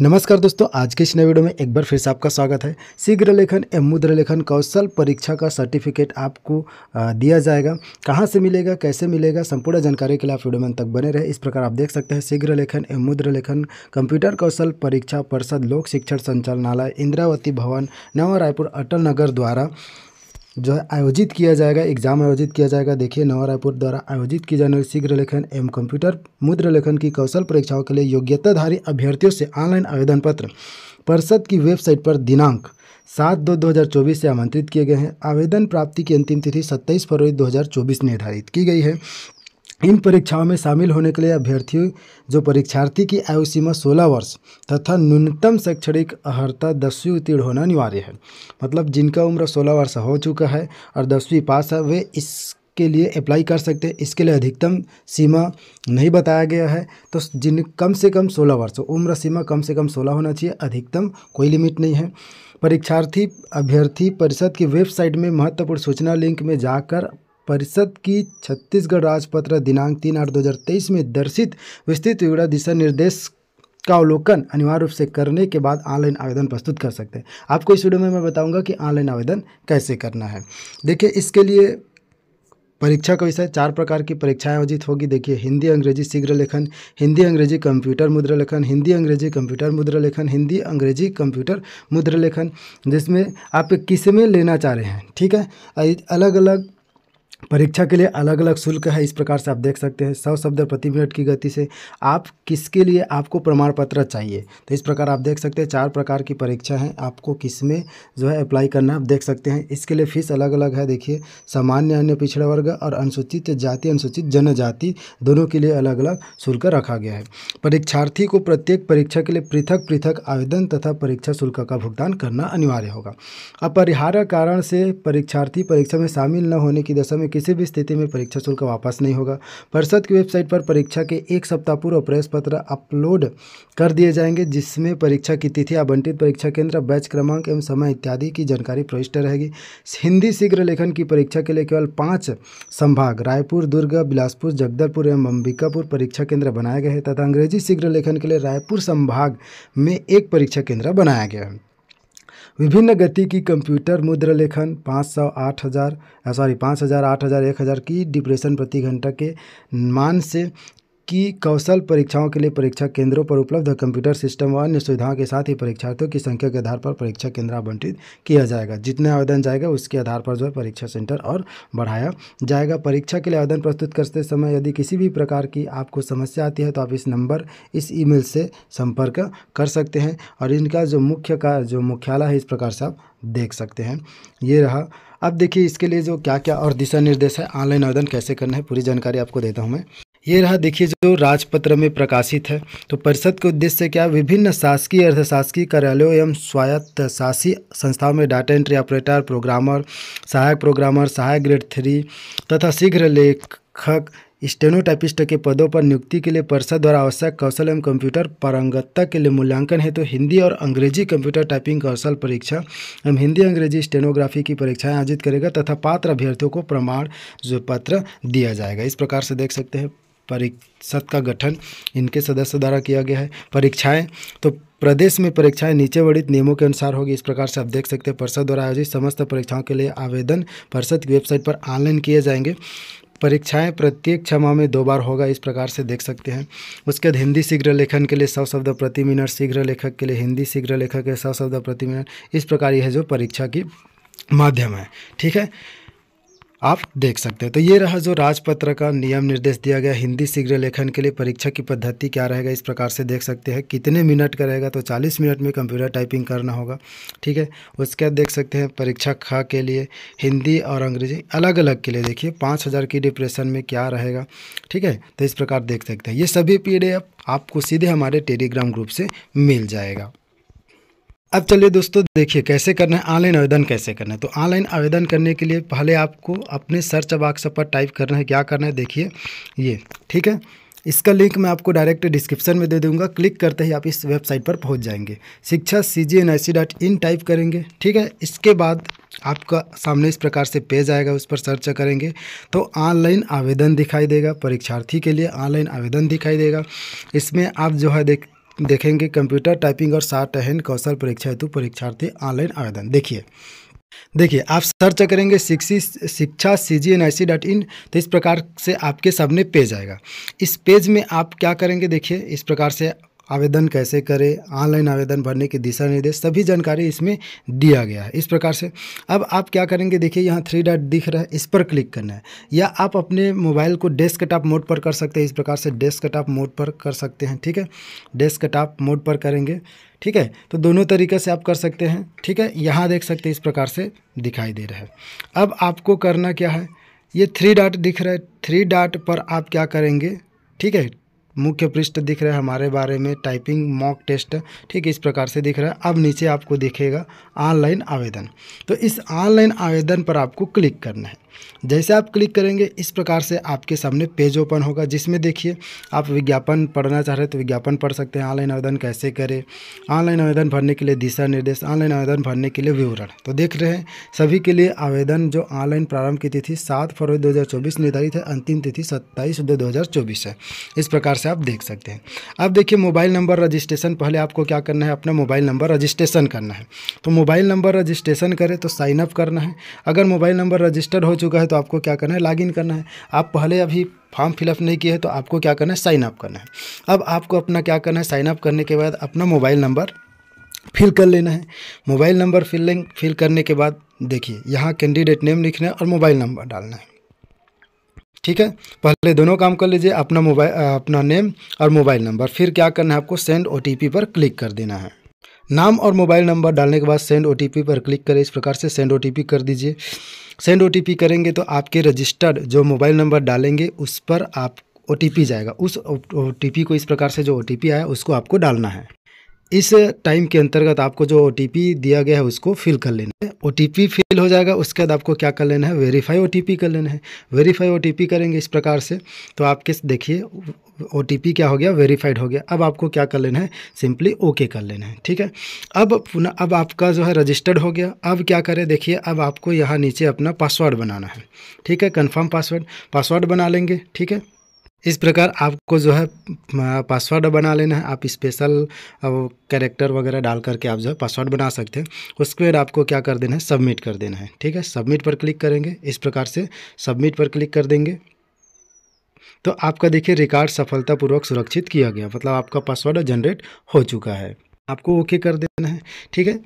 नमस्कार दोस्तों आज के इस नए वीडियो में एक बार फिर से आपका स्वागत है शीघ्र लेखन एवं मुद्र लेखन कौशल परीक्षा का सर्टिफिकेट आपको दिया जाएगा कहाँ से मिलेगा कैसे मिलेगा संपूर्ण जानकारी के लिए आप वीडियो में तक बने रहे इस प्रकार आप देख सकते हैं शीघ्र लेखन एवं मुद्र लेखन कंप्यूटर कौशल परीक्षा परिषद लोक शिक्षण संचालनालय इंद्रावती भवन नवा रायपुर अटल नगर द्वारा जो है आयोजित किया जाएगा एग्जाम आयोजित किया जाएगा देखिए नवा रायपुर द्वारा आयोजित की जाने वाली शीघ्र लेखन एवं कंप्यूटर मुद्र लेखन की कौशल परीक्षाओं के लिए योग्यताधारी अभ्यर्थियों से ऑनलाइन आवेदन पत्र परिषद की वेबसाइट पर दिनांक सात दो दो हज़ार चौबीस से आमंत्रित किए गए हैं आवेदन प्राप्ति की अंतिम तिथि सत्ताईस फरवरी दो हज़ार चौबीस निर्धारित की गई है इन परीक्षाओं में शामिल होने के लिए अभ्यर्थियों जो परीक्षार्थी की आयु सीमा 16 वर्ष तथा न्यूनतम शैक्षणिक अर्हता दसवीं उत्तीर्ण होना अनिवार्य है मतलब जिनका उम्र 16 वर्ष हो चुका है और दसवीं पास है वे इस के लिए अप्लाई कर सकते हैं इसके लिए अधिकतम सीमा नहीं बताया गया है तो जिन कम से कम सोलह वर्ष उम्र सीमा कम से कम सोलह होना चाहिए अधिकतम कोई लिमिट नहीं है परीक्षार्थी अभ्यर्थी परिषद की वेबसाइट में महत्वपूर्ण सूचना लिंक में जाकर परिषद की छत्तीसगढ़ राजपत्र दिनांक तीन आठ दो हज़ार तेईस में दर्शित विस्तृत विवरण दिशा निर्देश का अवलोकन अनिवार्य रूप से करने के बाद ऑनलाइन आवेदन प्रस्तुत कर सकते हैं आपको इस वीडियो में मैं बताऊंगा कि ऑनलाइन आवेदन कैसे करना है देखिए इसके लिए परीक्षा का विषय चार प्रकार की परीक्षाएं आयोजित होगी देखिए हिंदी अंग्रेजी शीघ्र लेखन हिंदी अंग्रेजी कंप्यूटर मुद्रा लेखन हिंदी अंग्रेजी कंप्यूटर मुद्रा लेखन हिंदी अंग्रेजी कंप्यूटर मुद्रा लेखन जिसमें आप किस में लेना चाह रहे हैं ठीक है अलग अलग परीक्षा के लिए अलग अलग शुल्क है इस प्रकार से आप देख सकते हैं सौ शब्द प्रति मिनट की गति से आप किसके लिए आपको प्रमाण पत्र चाहिए तो इस प्रकार आप देख सकते हैं चार प्रकार की परीक्षा है आपको किस में जो है अप्लाई करना है आप देख सकते हैं इसके लिए फीस अलग अलग है देखिए सामान्य अन्य पिछड़ा वर्ग और अनुसूचित जाति अनुसूचित जनजाति दोनों के लिए अलग अलग शुल्क रखा गया है परीक्षार्थी को प्रत्येक परीक्षा के लिए पृथक पृथक आवेदन तथा परीक्षा शुल्क का भुगतान करना अनिवार्य होगा अपरिहार्य कारण से परीक्षार्थी परीक्षा में शामिल न होने की दशा में में किसी भी स्थिति में परीक्षा शुल्क वापस नहीं होगा परिषद की वेबसाइट पर परीक्षा के एक सप्ताह पूर्व प्रवेश पत्र अपलोड कर दिए जाएंगे जिसमें परीक्षा की तिथि आवंटित परीक्षा केंद्र बैच क्रमांक एवं समय इत्यादि की जानकारी प्रविष्ट रहेगी हिंदी शीघ्र लेखन की परीक्षा के लिए केवल पाँच संभाग रायपुर दुर्ग बिलासपुर जगदलपुर एवं अंबिकापुर परीक्षा केंद्र बनाए गए हैं तथा अंग्रेजी शीघ्र लेखन के लिए रायपुर संभाग में एक परीक्षा केंद्र बनाया गया है विभिन्न गति की कंप्यूटर मुद्र लेखन पाँच सौ आठ हज़ार सॉरी पाँच हज़ार आठ हज़ार एक हज़ार की डिप्रेशन प्रति घंटा के मान से की कौशल परीक्षाओं के लिए परीक्षा केंद्रों पर उपलब्ध कंप्यूटर सिस्टम व अन्य सुविधाओं के साथ ही परीक्षार्थियों की संख्या के आधार पर परीक्षा केंद्र आवंटित किया जाएगा जितने आवेदन जाएगा उसके आधार पर जो है परीक्षा सेंटर और बढ़ाया जाएगा परीक्षा के लिए आवेदन प्रस्तुत करते समय यदि किसी भी प्रकार की आपको समस्या आती है तो आप इस नंबर इस ई से संपर्क कर सकते हैं और इनका जो मुख्य कार्य जो मुख्यालय है इस प्रकार से आप देख सकते हैं ये रहा अब देखिए इसके लिए जो क्या क्या और दिशा निर्देश है ऑनलाइन आवेदन कैसे करना है पूरी जानकारी आपको देता हूँ मैं ये रहा देखिए जो राजपत्र में प्रकाशित है तो परिषद के उद्देश्य से क्या विभिन्न शासकीय अर्धशासकीय कार्यालयों एवं स्वायत्त शासी संस्थाओं में डाटा एंट्री ऑपरेटर प्रोग्रामर सहायक प्रोग्रामर सहायक ग्रेड थ्री तथा शीघ्र लेखक स्टेनोटाइपिस्ट के पदों पर नियुक्ति के लिए परिषद द्वारा आवश्यक कौशल एवं कंप्यूटर पारंगतता के लिए मूल्यांकन है तो हिंदी और अंग्रेजी कंप्यूटर टाइपिंग कौशल परीक्षा एवं हिंदी अंग्रेजी स्टेनोग्राफी की परीक्षाएं आयोजित करेगा तथा पात्र अभ्यर्थियों को प्रमाण पत्र दिया जाएगा इस प्रकार से देख सकते हैं परिषद का गठन इनके सदस्य द्वारा किया गया है परीक्षाएं तो प्रदेश में परीक्षाएं नीचे वर्णित नियमों के अनुसार होगी इस प्रकार से आप देख सकते हैं परिषद द्वारा आयोजित समस्त परीक्षाओं के लिए आवेदन परिषद की वेबसाइट पर ऑनलाइन किए जाएंगे परीक्षाएं प्रत्येक क्षमा में दो बार होगा इस प्रकार से देख सकते हैं उसके बाद हिंदी शीघ्र लेखन के लिए सौ शब्द प्रति मिनट शीघ्र लेखक के लिए हिंदी शीघ्र लेखक के सौ शब्द प्रति मिनट इस प्रकार यह जो परीक्षा की माध्यम है ठीक है आप देख सकते हैं तो ये रहा जो राजपत्र का नियम निर्देश दिया गया हिंदी शीघ्र लेखन के लिए परीक्षा की पद्धति क्या रहेगा इस प्रकार से देख सकते हैं कितने मिनट का रहेगा तो 40 मिनट में कंप्यूटर टाइपिंग करना होगा ठीक है उसके बाद देख सकते हैं परीक्षा खा के लिए हिंदी और अंग्रेजी अलग अलग के लिए देखिए पाँच की डिप्रेशन में क्या रहेगा ठीक है तो इस प्रकार देख सकते हैं ये सभी पी आपको सीधे हमारे टेलीग्राम ग्रुप से मिल जाएगा अब चलिए दोस्तों देखिए कैसे करना है ऑनलाइन आवेदन कैसे करना है तो ऑनलाइन आवेदन करने के लिए पहले आपको अपने सर्च बॉक्स पर टाइप करना है क्या करना है देखिए ये ठीक है इसका लिंक मैं आपको डायरेक्ट डिस्क्रिप्शन में दे दूंगा क्लिक करते ही आप इस वेबसाइट पर पहुंच जाएंगे शिक्षा C G N I C dot in type करेंगे ठीक है इसके बाद आपका सामने इस प्रकार से पेज आएगा उस पर सर्च करेंगे तो ऑनलाइन आवेदन दिखाई देगा परीक्षार्थी के लिए ऑनलाइन आवेदन दिखाई देगा इसमें आप जो है देख देखेंगे कंप्यूटर टाइपिंग और सार्ट हैंड कौशल परीक्षा हेतु परीक्षार्थी ऑनलाइन आवेदन देखिए देखिए आप सर्च करेंगे शिक्षा C G N I C dot इन तो इस प्रकार से आपके सामने पेज आएगा इस पेज में आप क्या करेंगे देखिए इस प्रकार से आवेदन कैसे करें ऑनलाइन आवेदन भरने के दिशा निर्देश सभी जानकारी इसमें दिया गया है इस प्रकार से अब आप क्या करेंगे देखिए यहाँ थ्री डॉट दिख रहा है इस पर क्लिक करना है या आप अपने मोबाइल को डेस्क टॉप मोड पर कर सकते हैं इस प्रकार से डेस्क टॉप मोड पर कर सकते हैं ठीक है डेस्क टॉप मोड पर करेंगे ठीक है तो दोनों तरीके से आप कर सकते हैं ठीक है यहाँ देख सकते हैं इस प्रकार से दिखाई दे रहा है अब आपको करना क्या है ये थ्री डॉट दिख रहा है थ्री डॉट पर आप क्या करेंगे ठीक है मुख्य पृष्ठ दिख रहा है हमारे बारे में टाइपिंग मॉक टेस्ट ठीक इस प्रकार से दिख रहा है अब नीचे आपको दिखेगा ऑनलाइन आवेदन तो इस ऑनलाइन आवेदन पर आपको क्लिक करना है जैसे आप क्लिक करेंगे इस प्रकार से आपके सामने पेज ओपन होगा जिसमें देखिए आप विज्ञापन पढ़ना चाह रहे हैं तो विज्ञापन पढ़ सकते हैं ऑनलाइन आवेदन कैसे करें ऑनलाइन आवेदन भरने के लिए दिशा निर्देश ऑनलाइन आवेदन भरने के लिए विवरण तो देख रहे हैं सभी के लिए आवेदन जो ऑनलाइन प्रारंभ की तिथि सात फरवरी दो निर्धारित है अंतिम तिथि सत्ताईस दो 2024 है इस प्रकार से आप देख सकते हैं अब देखिए मोबाइल नंबर रजिस्ट्रेशन पहले आपको क्या करना है अपना मोबाइल नंबर रजिस्ट्रेशन करना है तो मोबाइल नंबर रजिस्ट्रेशन करें तो साइन अप करना है अगर मोबाइल नंबर रजिस्टर हो चुका है तो आपको क्या करना है लॉगिन करना है आप पहले अभी फॉर्म फिलअप नहीं किए हैं तो आपको क्या करना है साइन अप करना है अब आपको अपना क्या करना है साइन अप करने के बाद अपना मोबाइल नंबर फिल कर लेना है मोबाइल नंबर फिलिंग फिल करने के बाद देखिए यहाँ कैंडिडेट नेम लिखना है और मोबाइल नंबर डालना है ठीक है पहले दोनों काम कर लीजिए अपना मोबाइल अपना नेम और मोबाइल नंबर फिर क्या करना है आपको सेंड ओ पर क्लिक कर देना है नाम और मोबाइल नंबर डालने के बाद सेंड ओ पर क्लिक करें इस प्रकार से सेंड ओ कर दीजिए सेंड ओ करेंगे तो आपके रजिस्टर्ड जो मोबाइल नंबर डालेंगे उस पर आप ओ जाएगा उस ओ को इस प्रकार से जो ओ आया उसको आपको डालना है इस टाइम के अंतर्गत आपको जो ओ दिया गया है उसको फिल कर लेना है ओ फिल हो जाएगा उसके बाद आपको क्या कर लेना है वेरीफाई ओ कर लेना है वेरीफाई ओ करेंगे इस प्रकार से तो आप किस देखिए ओ क्या हो गया वेरीफाइड हो गया अब आपको क्या कर लेना है सिंपली ओके कर लेना है ठीक है अब पुनः अब आपका जो है रजिस्टर्ड हो गया अब क्या करें देखिए अब आपको यहाँ नीचे अपना पासवर्ड बनाना है ठीक है कन्फर्म पासवर्ड पासवर्ड बना लेंगे ठीक है इस प्रकार आपको जो है पासवर्ड बना लेना है आप स्पेशल कैरेक्टर वगैरह डाल करके आप जो है पासवर्ड बना सकते हैं उसके बाद आपको क्या कर देना है सबमिट कर देना है ठीक है सबमिट पर क्लिक करेंगे इस प्रकार से सबमिट पर क्लिक कर देंगे तो आपका देखिए रिकॉर्ड सफलतापूर्वक सुरक्षित किया गया मतलब आपका पासवर्ड जनरेट हो चुका है आपको ओके कर देना है ठीक है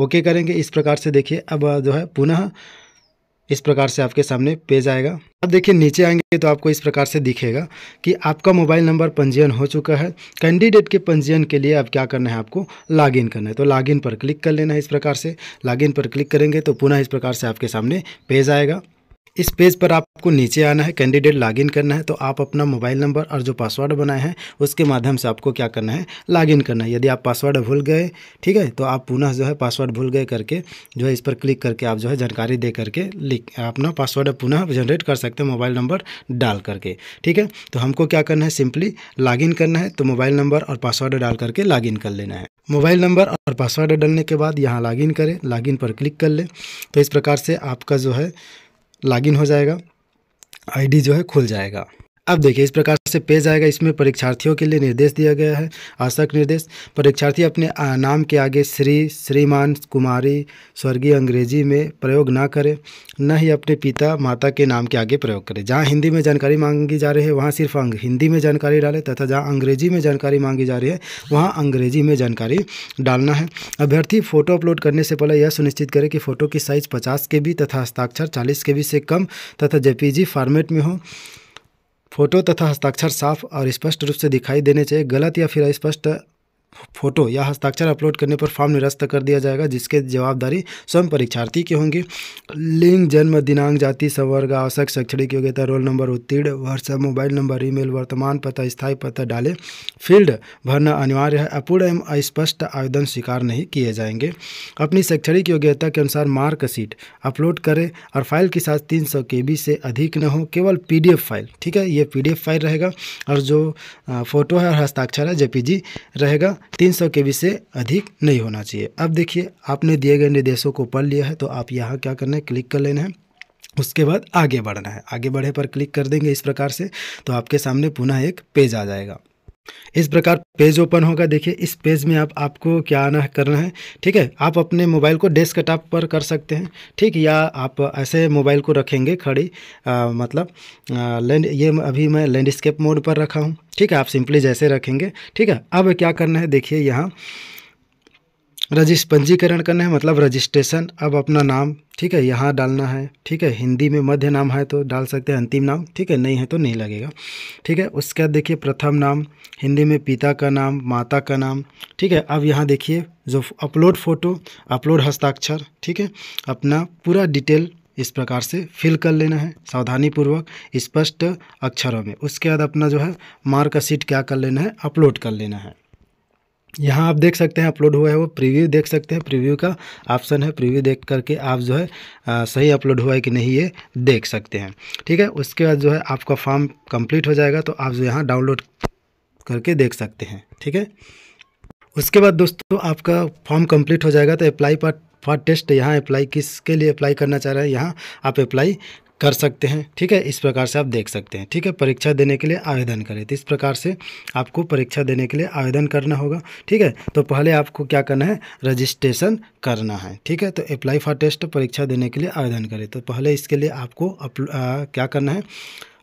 ओके करेंगे इस प्रकार से देखिए अब जो है पुनः इस प्रकार से आपके सामने पेज आएगा अब देखिए नीचे आएंगे तो आपको इस प्रकार से दिखेगा कि आपका मोबाइल नंबर पंजीयन हो चुका है कैंडिडेट के पंजीयन के लिए अब क्या करना है आपको लॉगिन करना है तो लॉगिन पर क्लिक कर लेना है इस प्रकार से लॉगिन पर क्लिक करेंगे तो पुनः इस प्रकार से आपके सामने पेज आएगा इस पेज पर आपको नीचे आना है कैंडिडेट लॉगिन करना है तो आप अपना मोबाइल नंबर और जो पासवर्ड बनाए हैं उसके माध्यम से आपको क्या करना है लॉगिन करना है यदि आप पासवर्ड भूल गए ठीक है तो आप पुनः जो है पासवर्ड भूल गए करके जो है इस पर क्लिक करके आप जो है जानकारी दे करके लिख अपना पासवर्ड पुनः जनरेट कर सकते हैं मोबाइल नंबर डाल करके ठीक है तो हमको क्या करना है सिंपली लॉगिन करना है तो मोबाइल नंबर और पासवर्ड डाल करके लॉगिन कर लेना है मोबाइल नंबर और पासवर्ड डालने के बाद यहाँ लॉगिन करें लॉगिन पर क्लिक कर लें तो इस प्रकार से आपका जो है लॉगिन हो जाएगा आईडी जो है खुल जाएगा अब देखिए इस प्रकार से पेज आएगा इसमें परीक्षार्थियों के लिए निर्देश दिया गया है आशक निर्देश परीक्षार्थी अपने नाम के आगे श्री श्रीमान कुमारी स्वर्गीय अंग्रेजी में प्रयोग ना करें न ही अपने पिता माता के नाम के आगे प्रयोग करें जहाँ हिंदी में जानकारी मांगी जा रही है वहाँ सिर्फ हिंदी में जानकारी डालें तथा जहाँ अंग्रेजी में जानकारी मांगी जा रही है वहाँ अंग्रेजी में जानकारी डालना है अभ्यर्थी फोटो अपलोड करने से पहले यह सुनिश्चित करें कि फ़ोटो की साइज़ पचास के बी तथा हस्ताक्षर चालीस के बी से कम तथा जे फॉर्मेट में हो फोटो तथा हस्ताक्षर साफ और स्पष्ट रूप से दिखाई देने चाहिए गलत या फिर स्पष्ट फोटो या हस्ताक्षर अपलोड करने पर फॉर्म निरस्त कर दिया जाएगा जिसके जवाबदारी स्वयं परीक्षार्थी की होंगी लिंग जन्म दिनांक जाति संवर्ग आवश्यक शैक्षणिक योग्यता रोल नंबर उत्तीर्ण व्हाट्सएप मोबाइल नंबर ईमेल वर्तमान पता स्थायी पता डाले फील्ड भरना अनिवार्य है अपूर्ण एवं अस्पष्ट आवेदन स्वीकार नहीं किए जाएंगे अपनी शैक्षणिक योग्यता के अनुसार मार्कशीट अपलोड करें और फाइल के साथ तीन सौ से अधिक न हो केवल पी फाइल ठीक है ये पी फाइल रहेगा और जो फोटो है और हस्ताक्षर है जेपीजी रहेगा तीन सौ के से अधिक नहीं होना चाहिए अब देखिए आपने दिए गए निर्देशों को पढ़ लिया है तो आप यहाँ क्या करना है क्लिक कर लेना है उसके बाद आगे बढ़ना है आगे बढ़े पर क्लिक कर देंगे इस प्रकार से तो आपके सामने पुनः एक पेज आ जाएगा इस प्रकार पेज ओपन होगा देखिए इस पेज में आप आपको क्या आना करना है ठीक है आप अपने मोबाइल को डेस्क टॉप पर कर सकते हैं ठीक या आप ऐसे मोबाइल को रखेंगे खड़ी आ, मतलब आ, लैंड ये अभी मैं लैंडस्केप मोड पर रखा हूँ ठीक है आप सिंपली जैसे रखेंगे ठीक है अब क्या करना है देखिए यहाँ रजिस्ट पंजीकरण करना है मतलब रजिस्ट्रेशन अब अपना नाम ठीक है यहाँ डालना है ठीक है हिंदी में मध्य नाम है तो डाल सकते हैं अंतिम नाम ठीक है नहीं है तो नहीं लगेगा ठीक है उसके बाद देखिए प्रथम नाम हिंदी में पिता का नाम माता का नाम ठीक है अब यहाँ देखिए जो अपलोड फ़ोटो अपलोड हस्ताक्षर ठीक है अपना पूरा डिटेल इस प्रकार से फिल कर लेना है सावधानीपूर्वक स्पष्ट अक्षरों में उसके बाद अपना जो है मार्कशीट क्या कर लेना है अपलोड कर लेना है यहाँ आप देख सकते हैं अपलोड हुआ है वो प्रीव्यू देख सकते हैं प्रीव्यू का ऑप्शन है प्रीव्यू देख करके आप जो है आ, सही अपलोड हुआ है कि नहीं ये देख सकते हैं ठीक है उसके बाद जो है आपका फॉर्म कंप्लीट हो जाएगा तो आप जो यहाँ डाउनलोड करके देख सकते हैं ठीक है उसके बाद दोस्तों आपका फॉर्म कम्प्लीट हो जाएगा तो अप्लाई पर फॉर टेस्ट यहाँ अप्लाई किसके लिए अप्लाई करना चाह रहे हैं यहाँ आप अप्लाई कर सकते हैं ठीक है इस प्रकार से आप देख सकते हैं ठीक है परीक्षा देने के लिए आवेदन करें तो इस प्रकार से आपको परीक्षा देने के लिए आवेदन करना होगा ठीक है तो पहले आपको क्या करना है रजिस्ट्रेशन करना है ठीक है तो अप्लाई फॉर टेस्ट परीक्षा देने के लिए आवेदन करें तो पहले इसके लिए आपको आ, क्या करना है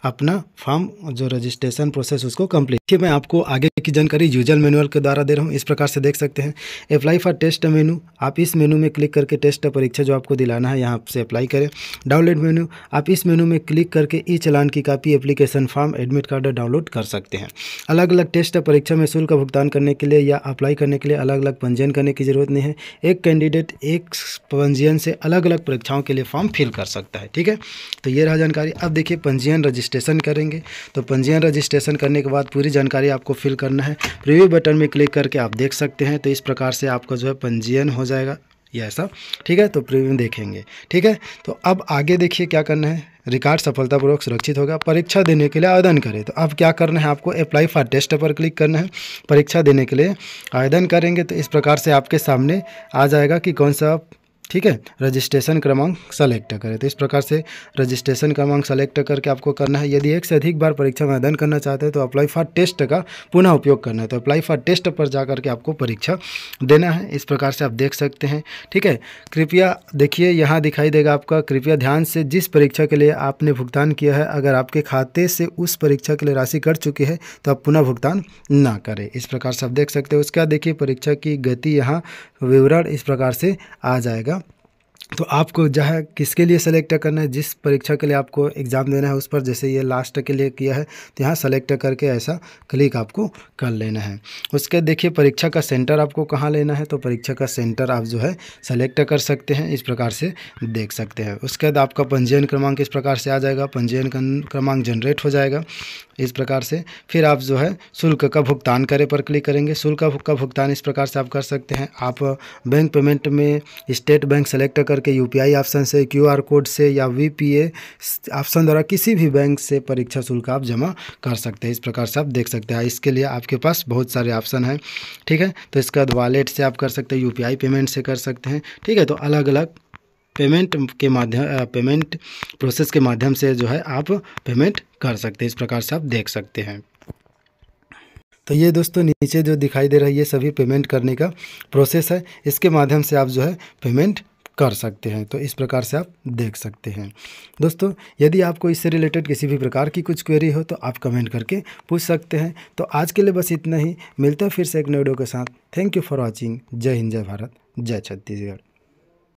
अपना फॉर्म जो रजिस्ट्रेशन प्रोसेस उसको कंप्लीट कि मैं आपको आगे की जानकारी यूजल मैनुअल के द्वारा दे रहा हूँ इस प्रकार से देख सकते हैं अप्लाई फॉर टेस्ट मेनू आप इस मेनू में क्लिक करके टेस्ट परीक्षा जो आपको दिलाना है यहाँ से अप्लाई करें डाउनलोड मेनू आप इस मेनू में क्लिक करके ई चलान की copy application form admit card download कर सकते हैं अलग अलग टेस्ट परीक्षा में शुल्क भुगतान करने के लिए या अप्लाई करने के लिए अलग अलग पंजीयन करने की ज़रूरत नहीं है एक कैंडिडेट एक पंजीयन से अलग अलग परीक्षाओं के लिए फॉर्म फिल कर सकता है ठीक है तो ये रहा जानकारी अब देखिए पंजीयन रजिस्टर रजिस्ट्रेशन करेंगे तो पंजीयन रजिस्ट्रेशन करने के बाद पूरी जानकारी आपको फिल करना है प्रीव्यू बटन में क्लिक करके आप देख सकते हैं तो इस प्रकार से आपका जो है पंजीयन हो जाएगा या ऐसा ठीक है तो प्रीव्यू देखेंगे ठीक है तो अब आगे देखिए क्या करना है रिकॉर्ड सफलतापूर्वक सुरक्षित होगा परीक्षा देने के लिए आवेदन करें तो अब क्या करना है आपको अप्लाई फॉर टेस्ट पर क्लिक करना है परीक्षा देने के लिए आवेदन करेंगे तो इस प्रकार से आपके सामने आ जाएगा कि कौन सा ठीक है रजिस्ट्रेशन क्रमांक सेलेक्ट करें तो इस प्रकार से रजिस्ट्रेशन क्रमांक सेलेक्ट करके आपको करना है यदि एक से अधिक बार परीक्षा में आवेदन करना चाहते हैं तो अप्लाई फॉर टेस्ट का पुनः उपयोग करना है तो अप्लाई फॉर टेस्ट पर जा करके आपको परीक्षा देना है इस प्रकार से आप देख सकते हैं ठीक है कृपया देखिए यहाँ दिखाई देगा आपका कृपया ध्यान से जिस परीक्षा के लिए आपने भुगतान किया है अगर आपके खाते से उस परीक्षा के लिए राशि कट चुकी है तो आप पुनः भुगतान ना करें इस प्रकार से आप देख सकते हैं उसके बाद देखिए परीक्षा की गति यहाँ विवरण इस प्रकार से आ जाएगा तो आपको है किसके लिए सेलेक्ट करना है जिस परीक्षा के लिए आपको एग्ज़ाम देना है उस पर जैसे ये लास्ट के लिए किया है तो यहाँ सेलेक्ट करके ऐसा क्लिक आपको कर लेना है उसके देखिए परीक्षा का सेंटर आपको कहाँ लेना है तो परीक्षा का सेंटर आप जो है सेलेक्ट कर सकते हैं इस प्रकार से देख सकते हैं उसके बाद आपका पंजीयन क्रमांक इस प्रकार से आ जाएगा पंजीयन क्रमांक जनरेट हो जाएगा इस प्रकार से फिर आप जो है शुल्क का भुगतान करें पर क्लिक करेंगे शुल्क का भुगतान इस प्रकार से आप कर सकते हैं आप बैंक पेमेंट में स्टेट बैंक सेलेक्ट कर के यूपीआई ऑप्शन से क्यूआर कोड से या वीपीए ऑप्शन द्वारा किसी भी बैंक से परीक्षा शुल्क आप जमा कर सकते हैं इस प्रकार से आप देख सकते हैं इसके लिए आपके पास बहुत सारे ऑप्शन हैं ठीक है तो इसके बाद वॉलेट से आप कर सकते हैं यूपीआई पेमेंट से कर सकते हैं ठीक है तो अलग अलग पेमेंट के माध्यम पेमेंट प्रोसेस के माध्यम से जो है आप पेमेंट कर सकते हैं इस प्रकार से आप देख सकते हैं तो ये दोस्तों नीचे जो दिखाई दे रहा है ये सभी पेमेंट करने का प्रोसेस है इसके माध्यम से आप जो है पेमेंट कर सकते हैं तो इस प्रकार से आप देख सकते हैं दोस्तों यदि आपको इससे रिलेटेड किसी भी प्रकार की कुछ क्वेरी हो तो आप कमेंट करके पूछ सकते हैं तो आज के लिए बस इतना ही मिलते हैं फिर से एक नए वीडियो के साथ थैंक यू फॉर वॉचिंग जय हिंद जय भारत जय छत्तीसगढ़